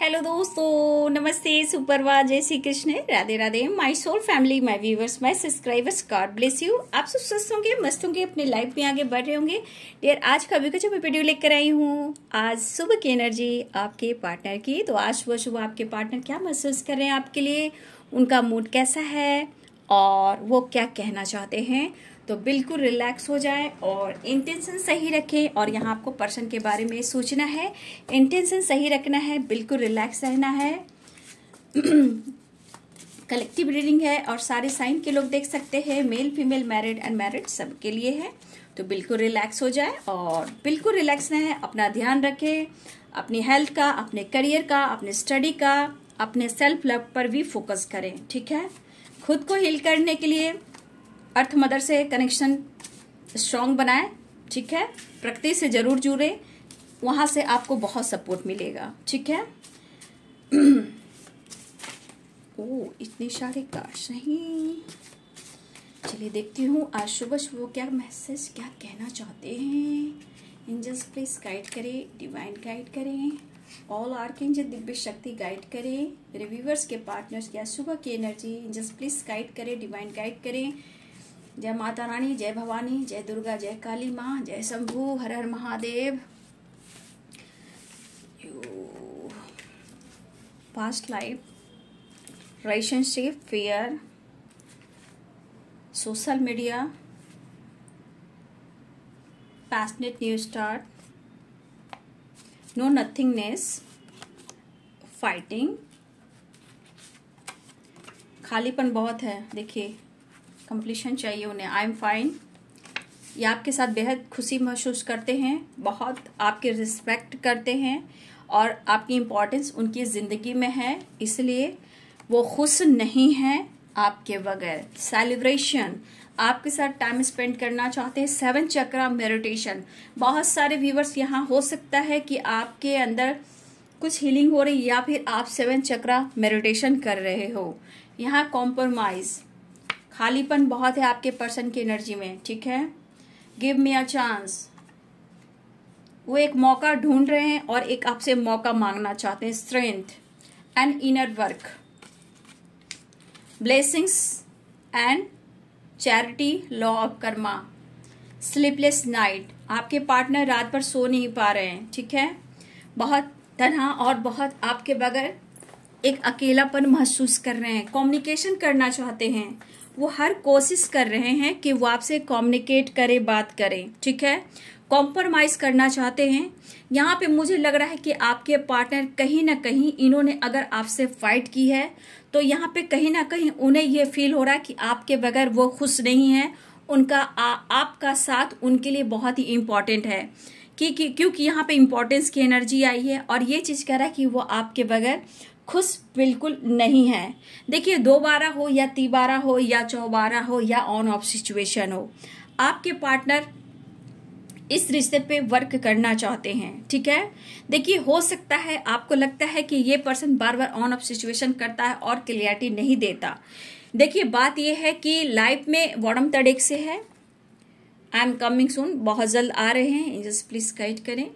Hello दोस्तों नमस्ते सुपरवा जय Shri Krishna Radhe Radhe my soul family my viewers my subscribers God bless you आप सब स्वस्थ होंगे मस्त होंगे अपने लाइफ में आगे बढ़ रहे होंगे डेयर आज का भी कुछ मैं वीडियो लेकर आई हूँ आज सुबह की एनर्जी आपके पार्टनर की तो आज सुबह सुबह आपके पार्टनर क्या महसूस कर रहे हैं आपके लिए उनका मूड कैसा है और वो क्या कहना चाहते हैं तो बिल्कुल रिलैक्स हो जाए और इंटेंशन सही रखें और यहाँ आपको पर्सन के बारे में सोचना है इंटेंशन सही रखना है बिल्कुल रिलैक्स रहना है कलेक्टिव रीडिंग है और सारे साइन के लोग देख सकते हैं मेल फीमेल मैरिड अनमैरिड सबके लिए है तो बिल्कुल रिलैक्स हो जाए और बिल्कुल रिलैक्स रहें अपना ध्यान रखें अपनी हेल्थ का अपने करियर का अपने स्टडी का अपने सेल्फ लव पर भी फोकस करें ठीक है खुद को हील करने के लिए अर्थ मदर से कनेक्शन स्ट्रांग बनाए ठीक है प्रकृति से जरूर जुड़े वहां से आपको बहुत सपोर्ट मिलेगा ठीक है ओ इतनी सारे काश नहीं चलिए देखती हूँ आज सुबह सुबह क्या मैसेज क्या कहना चाहते हैं एंजल्स प्लीज गाइड करें डिवाइन गाइड करें ऑल आर के दिव्य शक्ति गाइड करें रिव्यूवर्स के पार्टनर्स क्या सुबह की एनर्जी एंजल्स प्लीज गाइड करें डिवाइन गाइड करें जय माता रानी जय भवानी जय दुर्गा जय काली माँ जय शंभु हर हर Mahadev past life relationship fair social media passionate new start no nothingness fighting खालीपन बहुत है देखिए कंप्लीशन चाहिए उन्हें आई एम फाइन ये आपके साथ बेहद खुशी महसूस करते हैं बहुत आपके रिस्पेक्ट करते हैं और आपकी इम्पोर्टेंस उनकी ज़िंदगी में है इसलिए वो खुश नहीं हैं आपके बगैर सेलिब्रेशन आपके साथ टाइम स्पेंड करना चाहते हैं सेवन चक्रा मेडिटेशन बहुत सारे व्यूवर्स यहाँ हो सकता है कि आपके अंदर कुछ हीलिंग हो रही या फिर आप सेवन चक्रा मेडिटेशन कर रहे हो यहाँ कॉम्प्रोमाइज़ खालीपन बहुत है आपके पर्सन की एनर्जी में ठीक है गिव मी अ चांस वो एक मौका ढूंढ रहे हैं और एक आपसे मौका मांगना चाहते हैं strength and inner work blessings and charity law of karma sleepless night आपके पार्टनर रात पर सो नहीं पा रहे हैं ठीक है बहुत तनहा और बहुत आपके बगैर एक अकेलापन महसूस कर रहे हैं कम्युनिकेशन करना चाहते हैं वो हर कोशिश कर रहे हैं कि वो आपसे कम्युनिकेट करें बात करें ठीक है कॉम्प्रोमाइज करना चाहते हैं यहाँ पे मुझे लग रहा है कि आपके पार्टनर कहीं ना कहीं इन्होंने अगर आपसे फाइट की है तो यहाँ पे कहीं ना कहीं उन्हें ये फील हो रहा है कि आपके बगैर वो खुश नहीं है उनका आ, आपका साथ उनके लिए बहुत ही इम्पॉर्टेंट है कि, कि क्योंकि यहाँ पे इम्पोर्टेंस की एनर्जी आई है और ये चीज़ कह रहा है कि वो आपके बगैर खुश बिल्कुल नहीं है देखिए दो बारह हो या तिबारा हो या चौबारा हो या ऑन ऑफ सिचुएशन हो आपके पार्टनर इस रिश्ते पे वर्क करना चाहते हैं ठीक है देखिए हो सकता है आपको लगता है कि ये पर्सन बार बार ऑन ऑफ सिचुएशन करता है और क्लियरिटी नहीं देता देखिए बात यह है कि लाइफ में वॉडम तड़ेक से है आई एम कमिंग सुन बहुत जल्द आ रहे हैं जस्ट प्लीज़ गाइड करें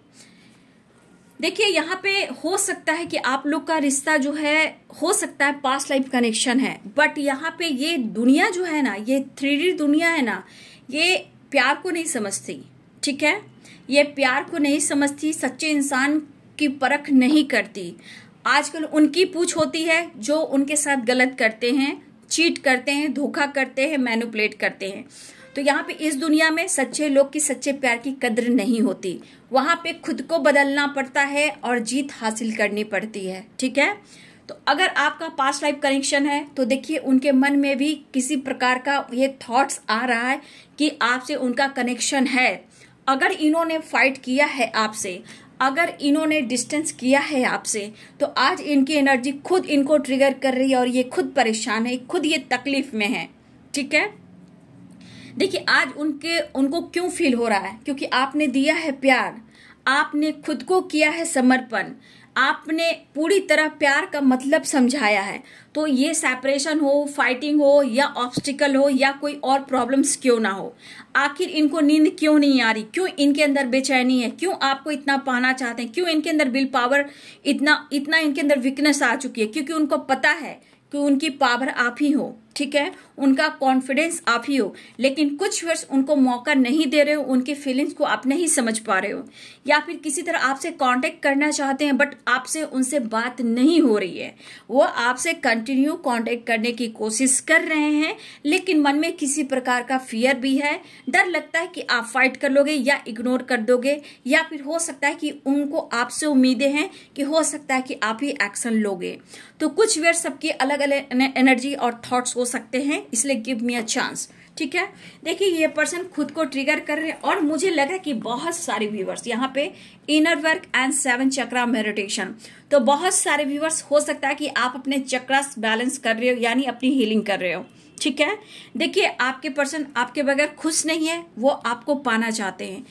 देखिए यहाँ पे हो सकता है कि आप लोग का रिश्ता जो है हो सकता है पास्ट लाइफ कनेक्शन है बट यहाँ पे ये दुनिया जो है ना ये थ्री दुनिया है ना ये प्यार को नहीं समझती ठीक है ये प्यार को नहीं समझती सच्चे इंसान की परख नहीं करती आजकल उनकी पूछ होती है जो उनके साथ गलत करते हैं चीट करते हैं धोखा करते हैं मैनुपलेट करते हैं तो यहाँ पे इस दुनिया में सच्चे लोग की सच्चे प्यार की कद्र नहीं होती वहाँ पे खुद को बदलना पड़ता है और जीत हासिल करनी पड़ती है ठीक है तो अगर आपका पास्ट लाइफ कनेक्शन है तो देखिए उनके मन में भी किसी प्रकार का ये थॉट्स आ रहा है कि आपसे उनका कनेक्शन है अगर इन्होंने फाइट किया है आपसे अगर इन्होंने डिस्टेंस किया है आपसे तो आज इनकी एनर्जी खुद इनको ट्रिगर कर रही है और ये खुद परेशान है खुद ये तकलीफ में है ठीक है देखिए आज उनके उनको क्यों फील हो रहा है क्योंकि आपने दिया है प्यार आपने खुद को किया है समर्पण आपने पूरी तरह प्यार का मतलब समझाया है तो ये सेपरेशन हो फाइटिंग हो या ऑब्स्टिकल हो या कोई और प्रॉब्लम्स क्यों ना हो आखिर इनको नींद क्यों नहीं आ रही क्यों इनके अंदर बेचैनी है क्यों आपको इतना पाना चाहते हैं क्यों इनके अंदर विल पावर इतना इतना इनके अंदर वीकनेस आ चुकी है क्योंकि उनको पता है कि उनकी पावर आप ही हो ठीक है उनका कॉन्फिडेंस आप ही हो लेकिन कुछ वर्ष उनको मौका नहीं दे रहे हो उनके फीलिंग्स को आप नहीं समझ पा रहे हो या फिर किसी तरह आपसे कांटेक्ट करना चाहते हैं बट आपसे उनसे बात नहीं हो रही है वो आपसे कंटिन्यू कांटेक्ट करने की कोशिश कर रहे हैं लेकिन मन में किसी प्रकार का फियर भी है डर लगता है कि आप फाइट कर लोगे या इग्नोर कर दोगे या फिर हो सकता है कि उनको आपसे उम्मीदें हैं कि हो सकता है कि आप ही एक्शन लोगे तो कुछ वेयर सबके अलग अलग एनर्जी और थॉट्स हो सकते हैं इसलिए गिव मी अ चांस ठीक है देखिए ये पर्सन खुद को ट्रिगर कर रहे हैं और मुझे लगा कि बहुत सारे व्यूवर्स यहाँ पे inner work and seven chakra meditation तो बहुत सारे व्यूवर्स हो सकता है कि आप अपने चक्रास बैलेंस कर रहे हो यानी अपनी हीलिंग कर रहे हो ठीक है देखिए आपके पर्सन आपके बगैर खुश नहीं है वो आपको पाना चाहते हैं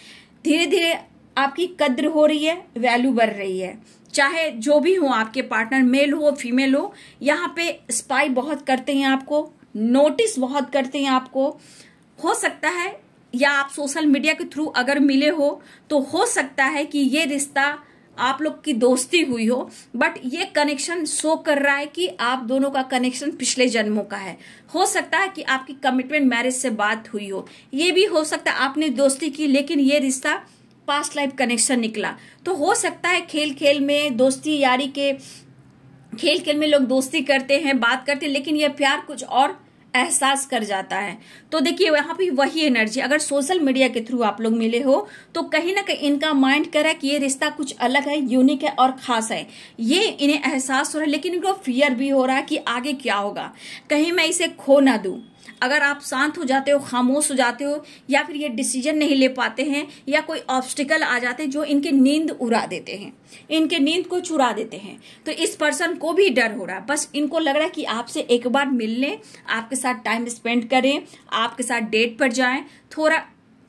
धीरे धीरे आपकी कद्र हो रही है वैल्यू बढ़ रही है चाहे जो भी हो आपके पार्टनर मेल हो फीमेल हो यहाँ पे स्पाई बहुत करते हैं आपको नोटिस बहुत करते हैं आपको हो सकता है या आप सोशल मीडिया के थ्रू अगर मिले हो तो हो सकता है कि ये रिश्ता आप लोग की दोस्ती हुई हो बट ये कनेक्शन शो कर रहा है कि आप दोनों का कनेक्शन पिछले जन्मों का है हो सकता है कि आपकी कमिटमेंट मैरिज से बात हुई हो ये भी हो सकता है आपने दोस्ती की लेकिन ये रिश्ता पास्ट लाइफ कनेक्शन निकला तो हो सकता है खेल खेल में दोस्ती यारी के खेल खेल में लोग दोस्ती करते हैं बात करते हैं लेकिन यह प्यार कुछ और एहसास कर जाता है तो देखिए यहाँ पे वही एनर्जी अगर सोशल मीडिया के थ्रू आप लोग मिले हो तो कहीं ना कहीं इनका माइंड कह रहा है कि ये रिश्ता कुछ अलग है यूनिक है और खास है ये इन्हें एहसास हो रहा है लेकिन इनको फियर भी हो रहा है कि आगे क्या होगा कहीं मैं इसे खो ना दू अगर आप शांत हो जाते हो खामोश हो जाते हो या फिर ये डिसीजन नहीं ले पाते हैं या कोई ऑब्स्टिकल आ जाते हैं जो इनके नींद उड़ा देते हैं इनके नींद को चुरा देते हैं तो इस पर्सन को भी डर हो रहा है बस इनको लग रहा है कि आपसे एक बार मिल लें आपके साथ टाइम स्पेंड करें आपके साथ डेट पर जाएं थोड़ा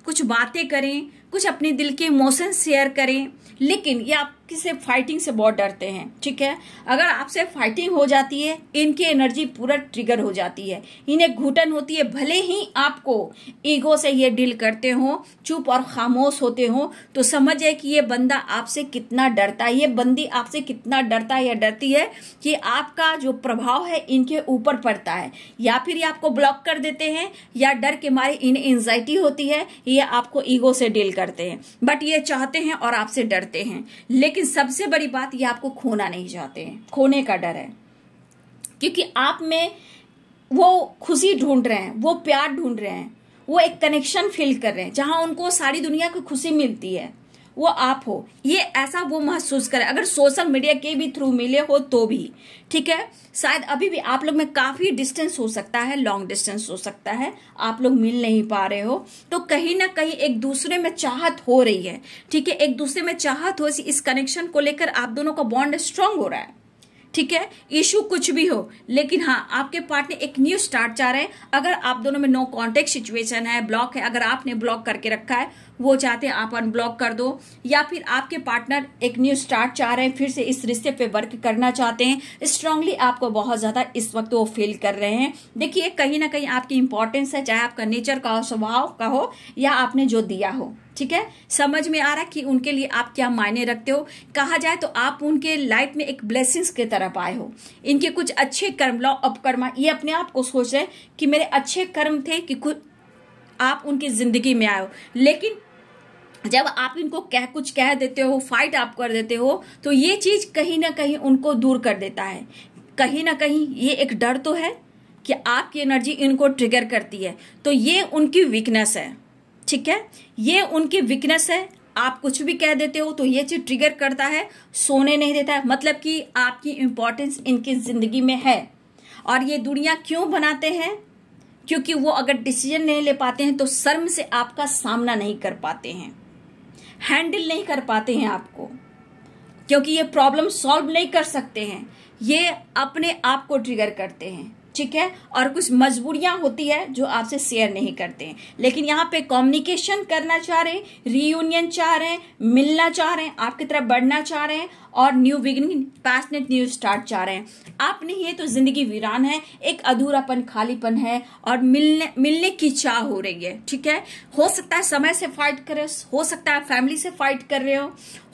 कुछ बातें करें कुछ अपने दिल के इमोशन शेयर करें लेकिन ये आप से फाइटिंग से बहुत डरते हैं ठीक है अगर आपसे फाइटिंग हो जाती है इनकी एनर्जी पूरा ट्रिगर हो जाती है इन्हें घुटन होती है भले ही आपको ईगो से ये डील करते हो चुप और खामोश होते हो तो है कि ये बंदा आपसे कितना डरता है ये बंदी आपसे कितना डरता है या डरती है कि आपका जो प्रभाव है इनके ऊपर पड़ता है या फिर ये आपको ब्लॉक कर देते हैं या डर के मारे इन्हें एंजाइटी होती है ये आपको ईगो से डील करते हैं बट ये चाहते हैं और आपसे डरते हैं लेकिन लेकिन सबसे बड़ी बात ये आपको खोना नहीं चाहते हैं खोने का डर है क्योंकि आप में वो खुशी ढूंढ रहे हैं वो प्यार ढूंढ रहे हैं वो एक कनेक्शन फील कर रहे हैं जहां उनको सारी दुनिया की खुशी मिलती है वो आप हो ये ऐसा वो महसूस करे अगर सोशल मीडिया के भी थ्रू मिले हो तो भी ठीक है शायद अभी भी आप लोग में काफ़ी डिस्टेंस हो सकता है लॉन्ग डिस्टेंस हो सकता है आप लोग मिल नहीं पा रहे हो तो कहीं ना कहीं एक दूसरे में चाहत हो रही है ठीक है एक दूसरे में चाहत हो इस कनेक्शन को लेकर आप दोनों का बॉन्ड स्ट्रांग हो रहा है ठीक है इशू कुछ भी हो लेकिन हाँ आपके पार्टनर एक न्यू स्टार्ट चाह रहे हैं अगर आप दोनों में नो कॉन्टेक्ट सिचुएशन है ब्लॉक है अगर आपने ब्लॉक करके रखा है वो चाहते हैं आप अनब्लॉक कर दो या फिर आपके पार्टनर एक न्यू स्टार्ट चाह रहे हैं फिर से इस रिश्ते पे वर्क करना चाहते हैं स्ट्रांगली आपको बहुत ज़्यादा इस वक्त वो फील कर रहे हैं देखिए कहीं ना कहीं आपकी इंपॉर्टेंस है चाहे आपका नेचर का हो स्वभाव का हो या आपने जो दिया हो ठीक है समझ में आ रहा है कि उनके लिए आप क्या मायने रखते हो कहा जाए तो आप उनके लाइफ में एक ब्लेसिंग्स के तरफ आए हो इनके कुछ अच्छे कर्म लॉ अपकर्मा ये अपने आप को सोच रहे कि मेरे अच्छे कर्म थे कि कुछ आप उनकी जिंदगी में आए हो लेकिन जब आप इनको कह कुछ कह देते हो फाइट आप कर देते हो तो ये चीज कहीं ना कहीं उनको दूर कर देता है कहीं ना कहीं ये एक डर तो है कि आपकी एनर्जी इनको ट्रिगर करती है तो ये उनकी वीकनेस है ठीक है ये उनकी वीकनेस है आप कुछ भी कह देते हो तो ये चीज ट्रिगर करता है सोने नहीं देता है मतलब कि आपकी इंपॉर्टेंस इनकी जिंदगी में है और ये दुनिया क्यों बनाते हैं क्योंकि वो अगर डिसीजन नहीं ले पाते हैं तो शर्म से आपका सामना नहीं कर पाते हैं हैंडल नहीं कर पाते हैं आपको क्योंकि ये प्रॉब्लम सॉल्व नहीं कर सकते हैं ये अपने आप को ट्रिगर करते हैं ठीक है और कुछ मजबूरियां होती है जो आपसे शेयर नहीं करते हैं लेकिन यहाँ पे कम्युनिकेशन करना चाह रहे हैं रीयूनियन चाह रहे हैं मिलना चाह रहे हैं आपकी तरफ बढ़ना चाह रहे हैं और new beginning passionate new start चाह रहे हैं आप नहीं है तो जिंदगी वीरान है एक अधूरापन खालीपन है और मिलने मिलने की चाह हो रही है ठीक है हो सकता है समय से फाइट करे हो सकता है फैमिली से फाइट कर रहे हो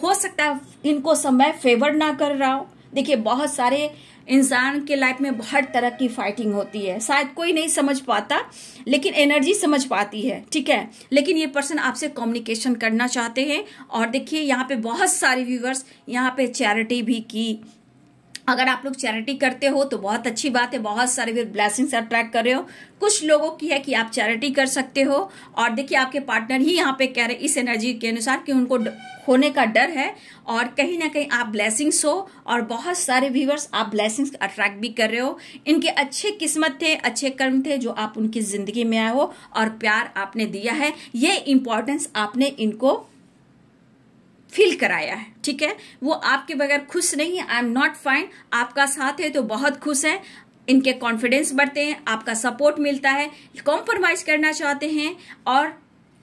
हो सकता है इनको समय फेवर ना कर रहा हो देखिए बहुत सारे इंसान के लाइफ में हर तरह की फाइटिंग होती है शायद कोई नहीं समझ पाता लेकिन एनर्जी समझ पाती है ठीक है लेकिन ये पर्सन आपसे कम्युनिकेशन करना चाहते हैं और देखिए यहाँ पे बहुत सारे व्यूवर्स यहाँ पे चैरिटी भी की अगर आप लोग चैरिटी करते हो तो बहुत अच्छी बात है बहुत सारे फिर ब्लैसिंग्स अट्रैक्ट कर रहे हो कुछ लोगों की है कि आप चैरिटी कर सकते हो और देखिए आपके पार्टनर ही यहाँ पे कह रहे इस एनर्जी के अनुसार कि उनको होने का डर है और कहीं ना कहीं आप ब्लैसिंग्स हो और बहुत सारे व्यूवर्स आप ब्लैसिंग्स अट्रैक्ट भी कर रहे हो इनके अच्छे किस्मत थे अच्छे कर्म थे जो आप उनकी ज़िंदगी में आए हो और प्यार आपने दिया है ये इम्पोर्टेंस आपने इनको फील कराया है ठीक है वो आपके बगैर खुश नहीं है आई एम नॉट फाइन आपका साथ है तो बहुत खुश है इनके कॉन्फिडेंस बढ़ते हैं आपका सपोर्ट मिलता है कॉम्प्रोमाइज करना चाहते हैं और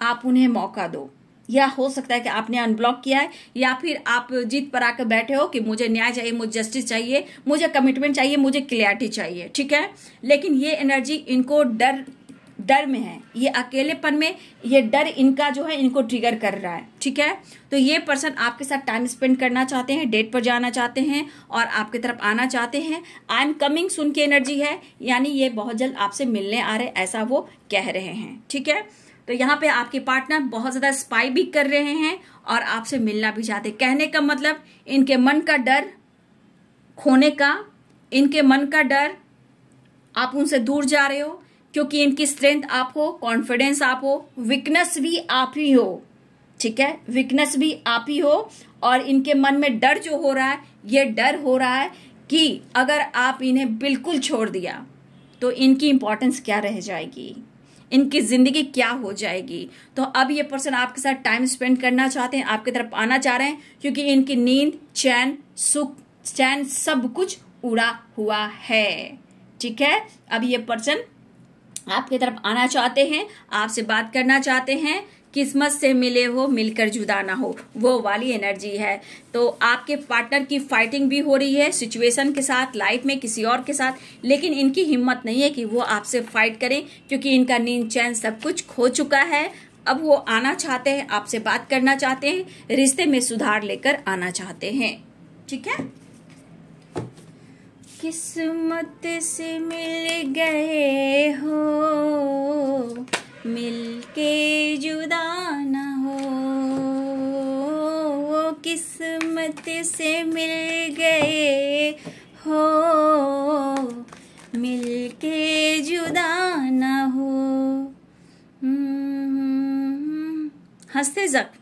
आप उन्हें मौका दो या हो सकता है कि आपने अनब्लॉक किया है या फिर आप जीत पर आकर बैठे हो कि मुझे न्याय चाहिए मुझे जस्टिस चाहिए मुझे कमिटमेंट चाहिए मुझे क्लियरिटी चाहिए ठीक है लेकिन ये एनर्जी इनको डर डर में है ये अकेलेपन में ये डर इनका जो है इनको ट्रिगर कर रहा है ठीक है तो ये पर्सन आपके साथ टाइम स्पेंड करना चाहते हैं डेट पर जाना चाहते हैं और आपकी तरफ आना चाहते हैं आई एम कमिंग सुन की एनर्जी है यानी ये बहुत जल्द आपसे मिलने आ रहे ऐसा वो कह रहे हैं ठीक है तो यहाँ पे आपके पार्टनर बहुत ज़्यादा स्पाई भी कर रहे हैं और आपसे मिलना भी चाहते कहने का मतलब इनके मन का डर खोने का इनके मन का डर आप उनसे दूर जा रहे हो क्योंकि इनकी स्ट्रेंथ आप हो कॉन्फिडेंस आप हो वीकनेस भी आप ही हो ठीक है वीकनेस भी आप ही हो और इनके मन में डर जो हो रहा है ये डर हो रहा है कि अगर आप इन्हें बिल्कुल छोड़ दिया तो इनकी इंपॉर्टेंस क्या रह जाएगी इनकी ज़िंदगी क्या हो जाएगी तो अब ये पर्सन आपके साथ टाइम स्पेंड करना चाहते हैं आपकी तरफ आना चाह रहे हैं क्योंकि इनकी नींद चैन सुख चैन सब कुछ उड़ा हुआ है ठीक है अब ये पर्सन आपकी तरफ आना चाहते हैं आपसे बात करना चाहते हैं किस्मत से मिले हो मिलकर जुदा ना हो वो वाली एनर्जी है तो आपके पार्टनर की फाइटिंग भी हो रही है सिचुएशन के साथ लाइफ में किसी और के साथ लेकिन इनकी हिम्मत नहीं है कि वो आपसे फाइट करें क्योंकि इनका नींद चैन सब कुछ खो चुका है अब वो आना चाहते हैं आपसे बात करना चाहते हैं रिश्ते में सुधार लेकर आना चाहते हैं ठीक है किस्मत से मिल गए हो मिलके जुदा ना हो वो किस्मत से मिल गए हो मिलके जुदा ना हो हम्म, हंसते जक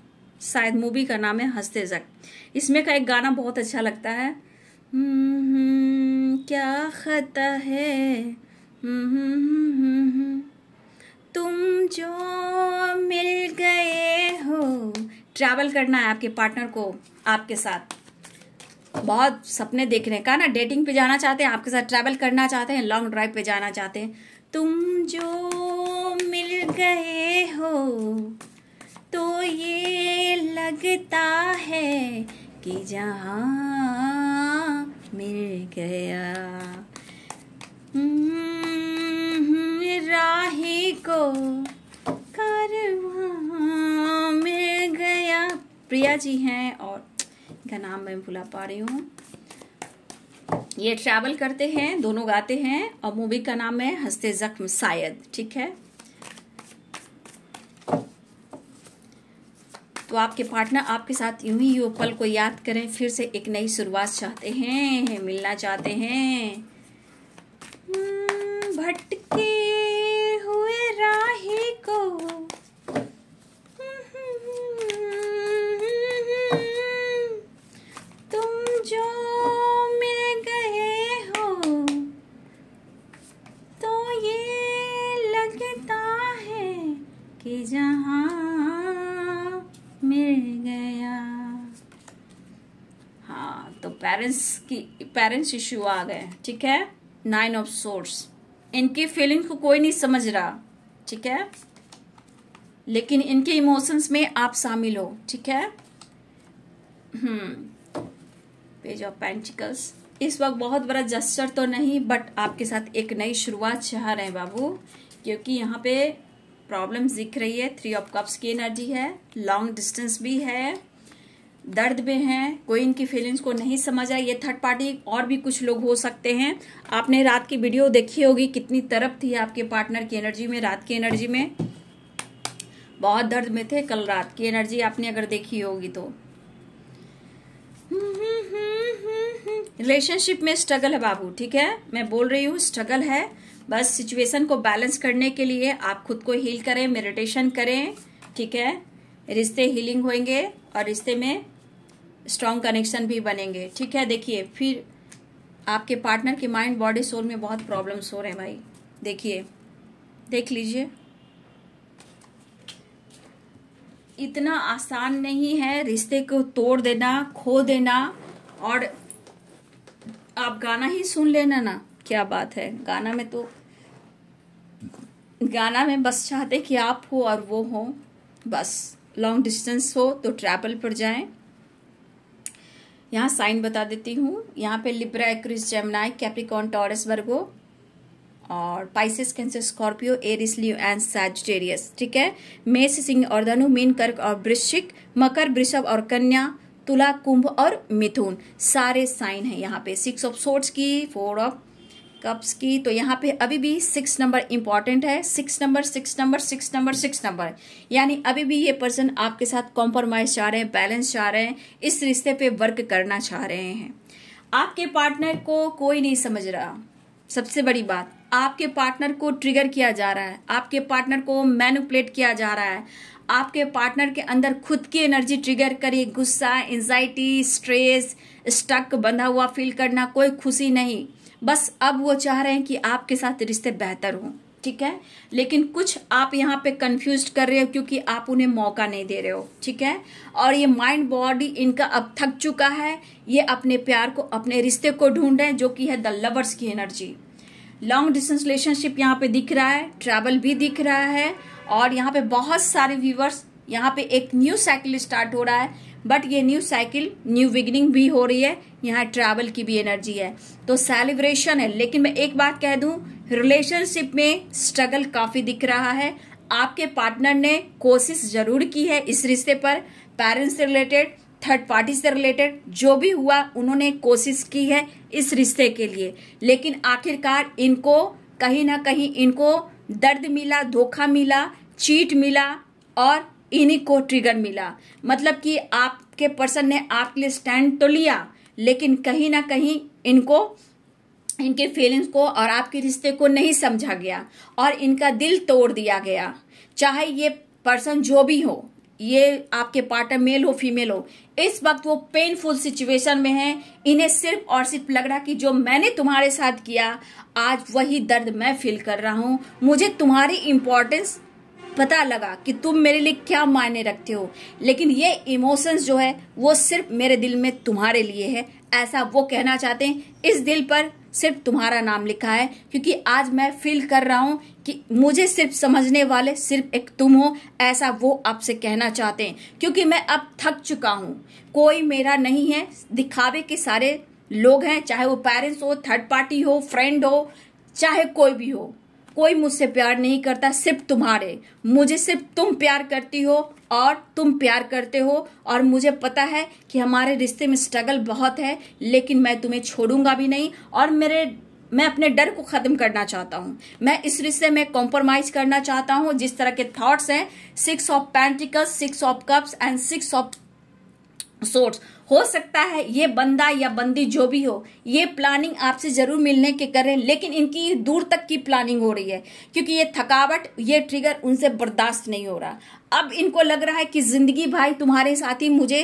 शायद मूवी का नाम है हंसते जक इसमें का एक गाना बहुत अच्छा लगता है हम्म, हम्म। क्या खता है हम्म, हम्म, हम्म, तुम जो मिल गए हो ट्रैवल करना है आपके पार्टनर को आपके साथ बहुत सपने देख रहे हैं कहा ना डेटिंग पे जाना चाहते हैं आपके साथ ट्रैवल करना चाहते हैं लॉन्ग ड्राइव पे जाना चाहते हैं तुम जो मिल गए हो तो ये लगता है कि जहाँ मिल गया हम्म, राही को कारवा मिल गया प्रिया जी हैं और इनका नाम मैं भुला पा रही हूँ ये ट्रैवल करते हैं दोनों गाते हैं और मूवी का नाम है हंसते जख्म शायद ठीक है तो आपके पार्टनर आपके साथ यूं ही यू पल को याद करें फिर से एक नई शुरुआत चाहते हैं मिलना चाहते हैं हम्म, भटके हुए राही को पेरेंट्स की पेरेंट्स इश्यू आ गए ठीक है नाइन ऑफ सोर्स इनकी फीलिंग को कोई नहीं समझ रहा ठीक है लेकिन इनके इमोशंस में आप शामिल हो ठीक है पेज ऑफ पेंटिकल्स इस वक्त बहुत बड़ा जस्टर तो नहीं बट आपके साथ एक नई शुरुआत चाह रहे हैं बाबू क्योंकि यहाँ पे प्रॉब्लम्स दिख रही है थ्री ऑफ कप्स की एनर्जी है लॉन्ग डिस्टेंस भी है दर्द में हैं कोई इनकी फीलिंग्स को नहीं समझा ये थर्ड पार्टी और भी कुछ लोग हो सकते हैं आपने रात की वीडियो देखी होगी कितनी तरफ थी आपके पार्टनर की एनर्जी में रात की एनर्जी में बहुत दर्द में थे कल रात की एनर्जी आपने अगर देखी होगी तो रिलेशनशिप में स्ट्रगल है बाबू ठीक है मैं बोल रही हूँ स्ट्रगल है बस सिचुएशन को बैलेंस करने के लिए आप खुद को हील करें मेडिटेशन करें ठीक है रिश्ते हीलिंग होंगे और रिश्ते में स्ट्रांग कनेक्शन भी बनेंगे ठीक है देखिए फिर आपके पार्टनर के माइंड बॉडी सोल में बहुत प्रॉब्लम्स हो रहे हैं भाई देखिए देख लीजिए इतना आसान नहीं है रिश्ते को तोड़ देना खो देना और आप गाना ही सुन लेना ना क्या बात है गाना में तो गाना में बस चाहते कि आप हो और वो हो बस लॉन्ग डिस्टेंस हो तो ट्रैवल पर जाएं यहाँ साइन बता देती हूँ यहाँ पे Libra Aquarius Gemini Capricorn Taurus Virgo और Pisces Cancer Scorpio Aries Leo and Sagittarius ठीक है मेष सिंह और धनु मीन कर्क और वृश्चिक मकर वृषभ और कन्या तुला कुंभ और मिथुन सारे साइन है यहाँ पे सिक्स ऑफ सोर्ट्स की फोर ऑफ कप्स की तो यहाँ पे अभी भी सिक्स नंबर इंपॉर्टेंट है six number six number six number six number यानी अभी भी ये पर्सन आपके साथ कॉम्प्रोमाइज चाह रहे हैं बैलेंस चाह रहे हैं इस रिश्ते पे वर्क करना चाह रहे हैं आपके पार्टनर को कोई नहीं समझ रहा सबसे बड़ी बात आपके पार्टनर को ट्रिगर किया जा रहा है आपके पार्टनर को मैनुपलेट किया जा रहा है आपके पार्टनर के अंदर खुद की एनर्जी ट्रिगर करी गुस्सा एंजाइटी स्ट्रेस स्टक बंधा हुआ फील करना कोई खुशी नहीं बस अब वो चाह रहे हैं कि आपके साथ रिश्ते बेहतर हों ठीक है लेकिन कुछ आप यहाँ पे कंफ्यूज कर रहे हो क्योंकि आप उन्हें मौका नहीं दे रहे हो ठीक है और ये माइंड बॉडी इनका अब थक चुका है ये अपने प्यार को अपने रिश्ते को ढूंढ रहे हैं जो कि है द लवर्स की एनर्जी लॉन्ग डिस्टेंस रिलेशनशिप यहाँ पे दिख रहा है ट्रैवल भी दिख रहा है और यहाँ पे बहुत सारे व्यूवर्स यहाँ पे एक न्यू साइकिल स्टार्ट हो रहा है बट ये न्यू साइकिल न्यू बिगनिंग भी हो रही है यहाँ ट्रैवल की भी एनर्जी है तो सेलिब्रेशन है लेकिन मैं एक बात कह दू रिलेशनशिप में स्ट्रगल काफ़ी दिख रहा है आपके पार्टनर ने कोशिश जरूर की है इस रिश्ते पर पेरेंट्स से रिलेटेड थर्ड पार्टी से रिलेटेड जो भी हुआ उन्होंने कोशिश की है इस रिश्ते के लिए लेकिन आखिरकार इनको कहीं ना कहीं इनको दर्द मिला धोखा मिला चीट मिला और इन्हीं को ट्रिगर मिला मतलब कि आपके पर्सन ने आपके लिए स्टैंड तो लिया लेकिन कहीं ना कहीं इनको इनके फीलिंग्स को और आपके रिश्ते को नहीं समझा गया और इनका दिल तोड़ दिया गया चाहे ये पर्सन जो भी हो ये आपके पार्टनर मेल हो फीमेल हो इस वक्त वो पेनफुल सिचुएशन में है इन्हें सिर्फ और सिर्फ लग रहा कि जो मैंने तुम्हारे साथ किया आज वही दर्द मैं फील कर रहा हूँ मुझे तुम्हारी इम्पोर्टेंस पता लगा कि तुम मेरे लिए क्या मायने रखते हो लेकिन ये इमोशंस जो है वो सिर्फ मेरे दिल में तुम्हारे लिए है ऐसा वो कहना चाहते हैं इस दिल पर सिर्फ तुम्हारा नाम लिखा है क्योंकि आज मैं फील कर रहा हूँ कि मुझे सिर्फ समझने वाले सिर्फ एक तुम हो ऐसा वो आपसे कहना चाहते हैं क्योंकि मैं अब थक चुका हूँ कोई मेरा नहीं है दिखावे के सारे लोग हैं चाहे वो पेरेंट्स हो थर्ड पार्टी हो फ्रेंड हो चाहे कोई भी हो कोई मुझसे प्यार नहीं करता सिर्फ तुम्हारे मुझे सिर्फ तुम प्यार करती हो और तुम प्यार करते हो और मुझे पता है कि हमारे रिश्ते में स्ट्रगल बहुत है लेकिन मैं तुम्हें छोड़ूंगा भी नहीं और मेरे मैं अपने डर को ख़त्म करना चाहता हूँ मैं इस रिश्ते में कॉम्प्रोमाइज करना चाहता हूँ जिस तरह के थॉट्स हैं six of pentacles six of cups and six of swords हो सकता है ये बंदा या बंदी जो भी हो ये प्लानिंग आपसे जरूर मिलने के करें लेकिन इनकी दूर तक की प्लानिंग हो रही है क्योंकि ये थकावट ये ट्रिगर उनसे बर्दाश्त नहीं हो रहा अब इनको लग रहा है कि जिंदगी भाई तुम्हारे साथ ही मुझे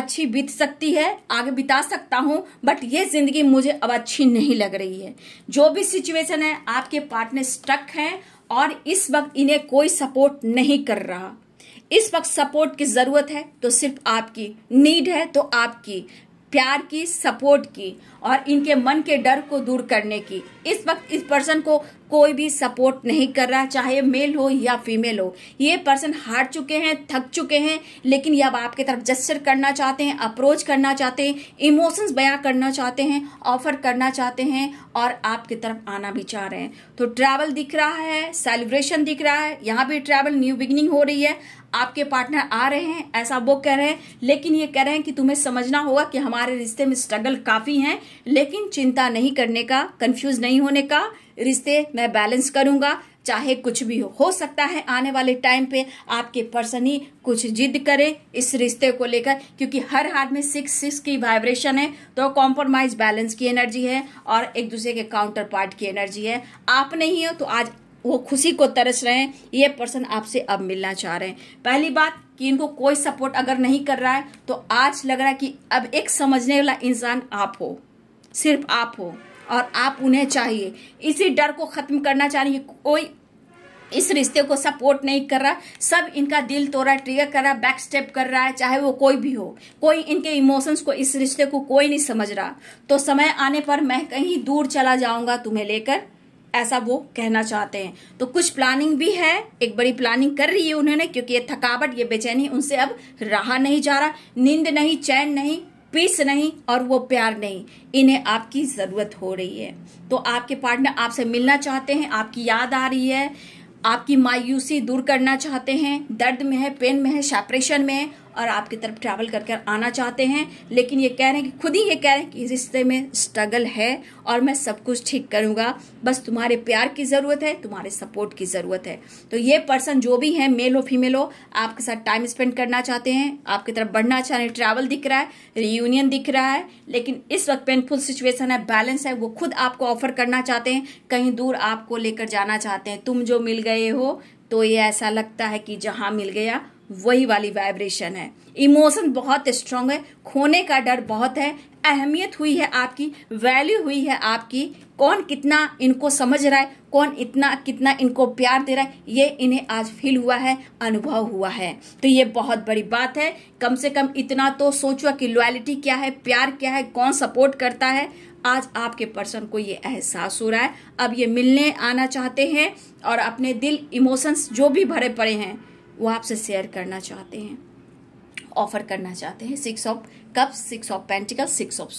अच्छी बीत सकती है आगे बिता सकता हूं बट ये जिंदगी मुझे अब अच्छी नहीं लग रही है जो भी सिचुएशन है आपके पार्टनर स्ट्रक हैं और इस वक्त इन्हें कोई सपोर्ट नहीं कर रहा इस वक्त सपोर्ट की ज़रूरत है तो सिर्फ आपकी नीड है तो आपकी प्यार की सपोर्ट की और इनके मन के डर को दूर करने की इस वक्त इस पर्सन को कोई भी सपोर्ट नहीं कर रहा चाहे मेल हो या फीमेल हो ये पर्सन हार चुके हैं थक चुके हैं लेकिन ये अब आपके तरफ जस्टर करना चाहते हैं अप्रोच करना चाहते हैं इमोशंस बयां करना चाहते हैं ऑफर करना चाहते हैं और आपकी तरफ आना भी चाह रहे हैं तो ट्रैवल दिख रहा है सेलिब्रेशन दिख रहा है यहाँ भी ट्रैवल न्यू बिगनिंग हो रही है आपके पार्टनर आ रहे हैं ऐसा वो कह रहे हैं लेकिन ये कह रहे हैं कि तुम्हें समझना होगा कि हमारे रिश्ते में स्ट्रगल काफ़ी हैं लेकिन चिंता नहीं करने का कंफ्यूज नहीं होने का रिश्ते मैं बैलेंस करूंगा चाहे कुछ भी हो हो सकता है आने वाले टाइम पे आपके पर्सन ही कुछ जिद करे इस रिश्ते को लेकर क्योंकि हर हाथ में सिक्स सिक्स की वाइब्रेशन है तो कॉम्प्रोमाइज बैलेंस की एनर्जी है और एक दूसरे के काउंटर पार्ट की एनर्जी है आप नहीं हो तो आज वो खुशी को तरस रहे हैं ये पर्सन आपसे अब मिलना चाह रहे हैं पहली बात कि इनको कोई सपोर्ट अगर नहीं कर रहा है तो आज लग रहा है कि अब एक समझने वाला इंसान आप हो सिर्फ आप हो और आप उन्हें चाहिए इसी डर को ख़त्म करना चाहिए कोई इस रिश्ते को सपोर्ट नहीं कर रहा सब इनका दिल तोड़ा ट्रिगर कर रहा बैक स्टेप कर रहा है चाहे वो कोई भी हो कोई इनके इमोशंस को इस रिश्ते को कोई नहीं समझ रहा तो समय आने पर मैं कहीं दूर चला जाऊंगा तुम्हें लेकर ऐसा वो कहना चाहते हैं तो कुछ प्लानिंग भी है एक बड़ी प्लानिंग कर रही है उन्होंने क्योंकि ये थकावट ये बेचैनी उनसे अब रहा नहीं जा रहा नींद नहीं चैन नहीं पीस नहीं और वो प्यार नहीं इन्हें आपकी ज़रूरत हो रही है तो आपके पार्टनर आपसे मिलना चाहते हैं आपकी याद आ रही है आपकी मायूसी दूर करना चाहते हैं दर्द में है पेन में है सेपरेशन में है और आपकी तरफ ट्रैवल कर कर आना चाहते हैं लेकिन ये कह रहे हैं कि खुद ही ये कह रहे हैं कि इस रिश्ते में स्ट्रगल है और मैं सब कुछ ठीक करूंगा बस तुम्हारे प्यार की ज़रूरत है तुम्हारे सपोर्ट की ज़रूरत है तो ये पर्सन जो भी है मेल हो फीमेल हो आपके साथ टाइम स्पेंड करना चाहते हैं आपकी तरफ बढ़ना चाह रहे हैं ट्रैवल दिख रहा है रियूनियन दिख रहा है लेकिन इस वक्त पेनफुल सिचुएशन है बैलेंस है वो खुद आपको ऑफर करना चाहते हैं कहीं दूर आपको लेकर जाना चाहते हैं तुम जो मिल गए हो तो ये ऐसा लगता है कि जहाँ मिल गया वही वाली वाइब्रेशन है इमोशन बहुत स्ट्रांग है खोने का डर बहुत है अहमियत हुई है आपकी वैल्यू हुई है आपकी कौन कितना इनको समझ रहा है कौन इतना कितना इनको प्यार दे रहा है ये इन्हें आज फील हुआ है अनुभव हुआ है तो ये बहुत बड़ी बात है कम से कम इतना तो सोचो कि लॉयलिटी क्या है प्यार क्या है कौन सपोर्ट करता है आज आपके पर्सन को ये एहसास हो रहा है अब ये मिलने आना चाहते हैं और अपने दिल इमोशंस जो भी भरे पड़े हैं वो आपसे शेयर करना चाहते हैं ऑफर करना चाहते हैं six of cups six of pentacles six of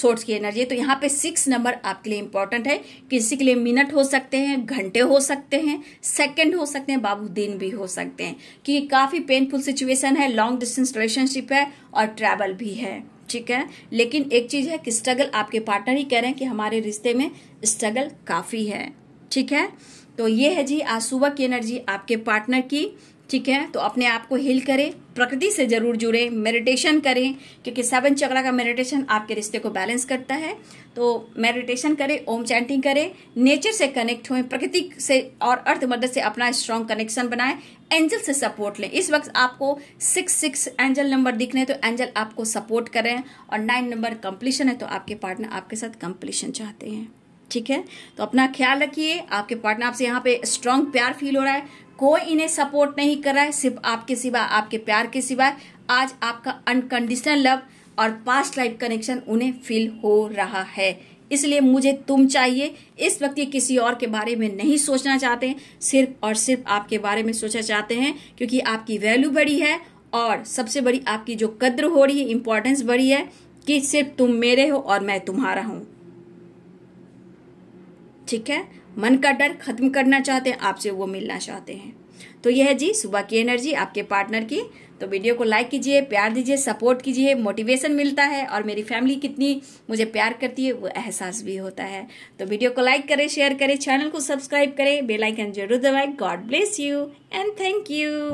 swords की एनर्जी तो यहाँ पे सिक्स नंबर आपके लिए इंपॉर्टेंट है किसी के लिए मिनट हो सकते हैं घंटे हो सकते हैं सेकंड हो सकते हैं बाबू दिन भी हो सकते हैं कि ये काफ़ी पेनफुल सिचुएशन है लॉन्ग डिस्टेंस रिलेशनशिप है और ट्रैवल भी है ठीक है लेकिन एक चीज़ है कि स्ट्रगल आपके पार्टनर ही कह रहे हैं कि हमारे रिश्ते में स्ट्रगल काफ़ी है ठीक है तो ये है जी आज सुबह की एनर्जी आपके पार्टनर की ठीक है तो अपने आप को हिल करें प्रकृति से जरूर जुड़े मेडिटेशन करें क्योंकि सेवन चक्रा का मेडिटेशन आपके रिश्ते को बैलेंस करता है तो मेडिटेशन करें ओम चैंटिंग करें नेचर से कनेक्ट हुए प्रकृति से और अर्थ मदद से अपना स्ट्रांग कनेक्शन बनाएं एंजल से सपोर्ट लें इस वक्त आपको सिक्स सिक्स एंजल नंबर दिख रहे हैं तो एंजल आपको सपोर्ट करें और नाइन नंबर कंप्लीशन है तो आपके पार्टनर आपके साथ कंप्लीशन चाहते हैं ठीक है तो अपना ख्याल रखिए आपके पार्टनर आपसे यहाँ पे स्ट्रांग प्यार फील हो रहा है कोई इन्हें सपोर्ट नहीं कर रहा है सिर्फ आपके सिवा आपके प्यार के सिवा आज आपका अनकंडीशनल लव और पास्ट लाइफ कनेक्शन उन्हें फील हो रहा है इसलिए मुझे तुम चाहिए इस वक्त ये किसी और के बारे में नहीं सोचना चाहते सिर्फ और सिर्फ आपके बारे में सोचना चाहते हैं क्योंकि आपकी वैल्यू बड़ी है और सबसे बड़ी आपकी जो कद्र हो रही है इम्पोर्टेंस बड़ी है कि सिर्फ तुम मेरे हो और मैं तुम्हारा हूं ठीक है मन का डर खत्म करना चाहते हैं आपसे वो मिलना चाहते हैं तो यह है जी सुबह की एनर्जी आपके पार्टनर की तो वीडियो को लाइक कीजिए प्यार दीजिए सपोर्ट कीजिए मोटिवेशन मिलता है और मेरी फैमिली कितनी मुझे प्यार करती है वो एहसास भी होता है तो वीडियो को लाइक करें शेयर करें चैनल को सब्सक्राइब करें बेलाइकन जरूर दबाएं God bless you and thank you